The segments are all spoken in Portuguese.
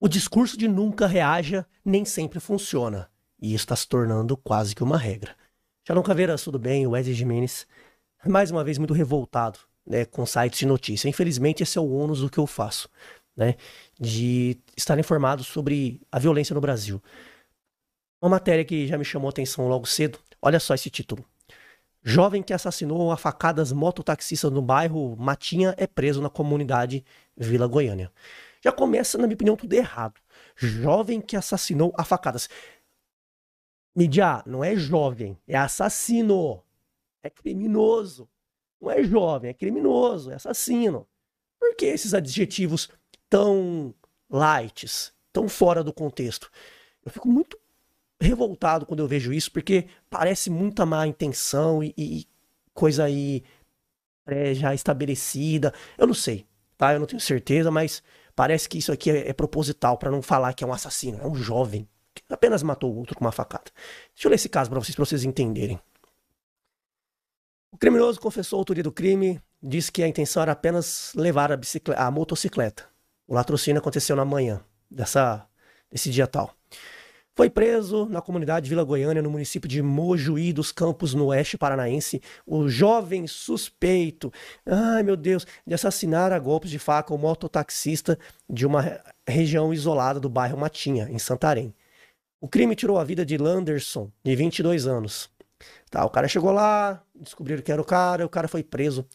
O discurso de nunca reaja nem sempre funciona, e está se tornando quase que uma regra. Shalom Caveiras, tudo bem? Wesley Jimenez, mais uma vez muito revoltado né, com sites de notícia. Infelizmente, esse é o ônus do que eu faço, né, de estar informado sobre a violência no Brasil. Uma matéria que já me chamou atenção logo cedo, olha só esse título. Jovem que assassinou a facadas mototaxistas no bairro Matinha é preso na comunidade Vila Goiânia. Já começa, na minha opinião, tudo errado. Jovem que assassinou a facadas. Mídia, não é jovem, é assassino. É criminoso. Não é jovem, é criminoso, é assassino. Por que esses adjetivos tão light, tão fora do contexto? Eu fico muito revoltado quando eu vejo isso, porque parece muita má intenção e, e coisa aí é, já estabelecida. Eu não sei, tá? Eu não tenho certeza, mas Parece que isso aqui é, é proposital para não falar que é um assassino, é um jovem que apenas matou o outro com uma facada. Deixa eu ler esse caso para vocês, vocês entenderem. O criminoso confessou a autoria do crime, disse que a intenção era apenas levar a, a motocicleta. O latrocínio aconteceu na manhã dessa, desse dia tal. Foi preso na comunidade Vila Goiânia, no município de Mojuí dos Campos, no oeste paranaense, o jovem suspeito, ai meu Deus, de assassinar a golpes de faca o um mototaxista de uma região isolada do bairro Matinha, em Santarém. O crime tirou a vida de Landerson, de 22 anos. Tá, o cara chegou lá, descobriram que era o cara, o cara foi preso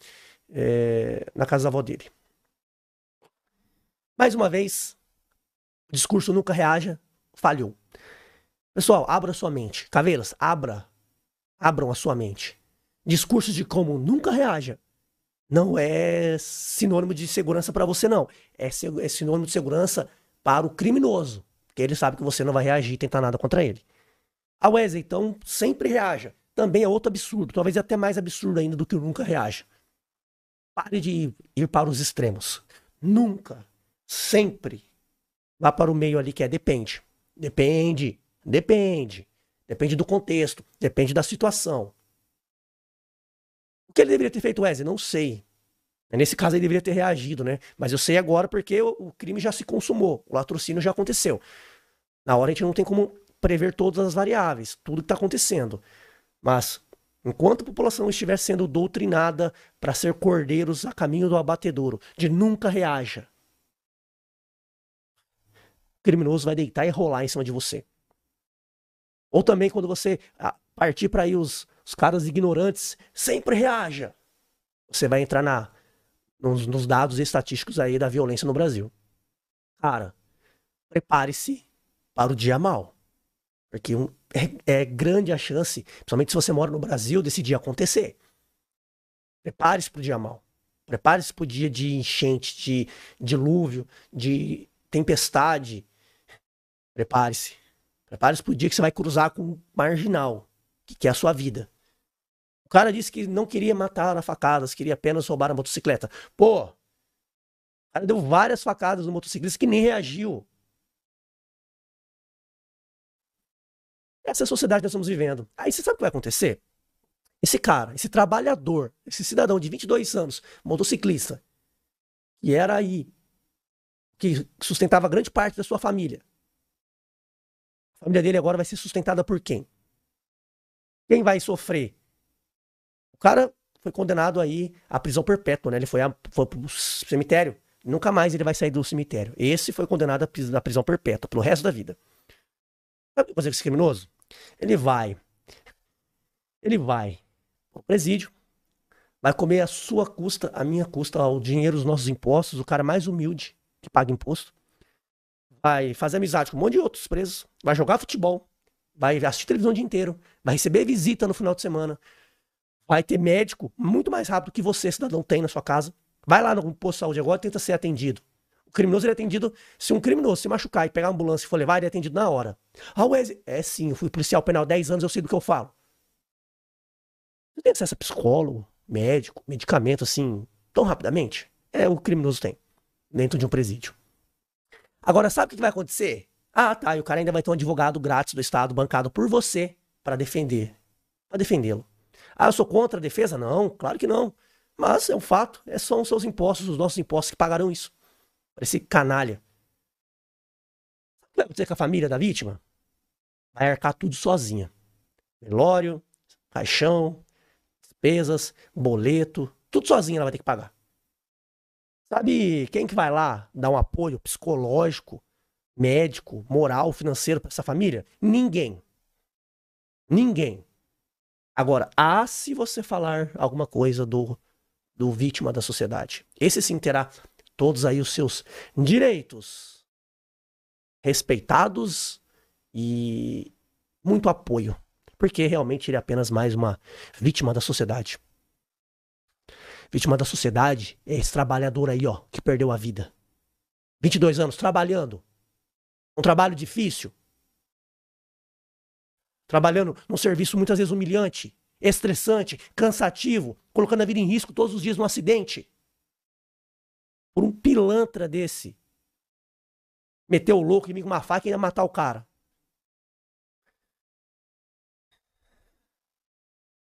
é, na casa da avó dele. Mais uma vez, o discurso nunca reaja, falhou. Pessoal, abra sua mente. Caveiras, abra. Abram a sua mente. Discursos de como nunca reaja não é sinônimo de segurança para você, não. É, é sinônimo de segurança para o criminoso. Porque ele sabe que você não vai reagir e tentar nada contra ele. A Wesley, então, sempre reaja. Também é outro absurdo, talvez até mais absurdo ainda do que nunca reaja. Pare de ir, ir para os extremos. Nunca, sempre, vá para o meio ali que é depende. Depende, Depende. Depende do contexto, depende da situação. O que ele deveria ter feito, Wesley? Não sei. Nesse caso, ele deveria ter reagido, né? Mas eu sei agora porque o crime já se consumou, o latrocínio já aconteceu. Na hora, a gente não tem como prever todas as variáveis, tudo que está acontecendo. Mas, enquanto a população estiver sendo doutrinada para ser cordeiros a caminho do abatedouro, de nunca reaja, o criminoso vai deitar e rolar em cima de você. Ou também quando você ah, partir para aí os, os caras ignorantes, sempre reaja. Você vai entrar na, nos, nos dados estatísticos aí da violência no Brasil. Cara, prepare-se para o dia mal. Porque um, é, é, grande a chance, principalmente se você mora no Brasil, desse dia acontecer. Prepare-se para o dia mal. Prepare-se para o dia de enchente, de dilúvio, de tempestade. Prepare-se. Prepare-se pro dia que você vai cruzar com um marginal, que quer é a sua vida. O cara disse que não queria matar a facadas, queria apenas roubar a motocicleta. Pô, o cara deu várias facadas no motociclista que nem reagiu. Essa é a sociedade que nós estamos vivendo. Aí você sabe o que vai acontecer? Esse cara, esse trabalhador, esse cidadão de 22 anos, motociclista, que era aí, que sustentava grande parte da sua família, a família dele agora vai ser sustentada por quem? Quem vai sofrer? O cara foi condenado aí à prisão perpétua, né? Ele foi, a, foi pro cemitério. Nunca mais ele vai sair do cemitério. Esse foi condenado à prisão perpétua, pelo resto da vida. Sabe o que com esse criminoso? Ele vai. Ele vai ao presídio. Vai comer a sua custa, a minha custa, o dinheiro, os nossos impostos, o cara mais humilde que paga imposto vai fazer amizade com um monte de outros presos, vai jogar futebol, vai assistir televisão o dia inteiro, vai receber visita no final de semana, vai ter médico muito mais rápido que você, cidadão, tem na sua casa. Vai lá no posto de saúde agora e tenta ser atendido. O criminoso ele é atendido. Se um criminoso se machucar e pegar a ambulância e for levar, ele é atendido na hora. Ah, Wesley, é sim, eu fui policial penal 10 anos, eu sei do que eu falo. Você tem acesso a psicólogo, médico, medicamento, assim, tão rapidamente? É, o criminoso tem. Dentro de um presídio. Agora, sabe o que, vai acontecer? Ah, tá. E o cara ainda vai ter um advogado grátis do Estado bancado por você para defender. Para defendê-lo. Ah, eu sou contra a defesa? Não, claro que não. Mas é um fato. É são os seus impostos, os nossos impostos que pagarão isso. para esse canalha. o que vai acontecer com a família da vítima? Vai arcar tudo sozinha. Velório, caixão, despesas, boleto, tudo sozinha ela vai ter que pagar. Sabe quem que vai lá dar um apoio psicológico, médico, moral, financeiro para essa família? Ninguém. Ninguém. Agora, há se você falar alguma coisa do, do vítima da sociedade. Esse sim terá todos aí os seus direitos respeitados e muito apoio, porque realmente ele é apenas mais uma vítima da sociedade. Vítima da sociedade é esse trabalhador aí, ó, que perdeu a vida. 22 anos trabalhando. Um trabalho difícil. Trabalhando num serviço muitas vezes humilhante, estressante, cansativo, colocando a vida em risco todos os dias num acidente. Por um pilantra desse. Meteu o louco e me com uma faca e ainda matar o cara.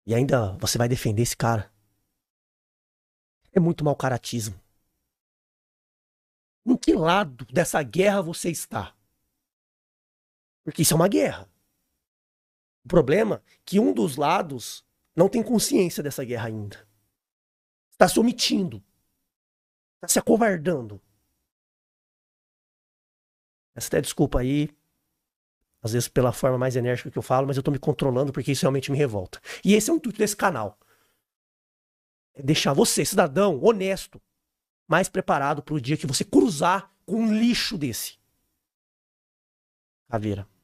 E ainda você vai defender esse cara é muito mau caratismo. Em que lado dessa guerra você está? Porque isso é uma guerra. O problema é que um dos lados não tem consciência dessa guerra ainda. Está se omitindo. Está se acovardando. Essa até desculpa aí, às vezes pela forma mais enérgica que eu falo, mas eu estou me controlando porque isso realmente me revolta. E esse é um intuito desse canal é deixar você, cidadão honesto, mais preparado para o dia que você cruzar com um lixo desse. Caveira.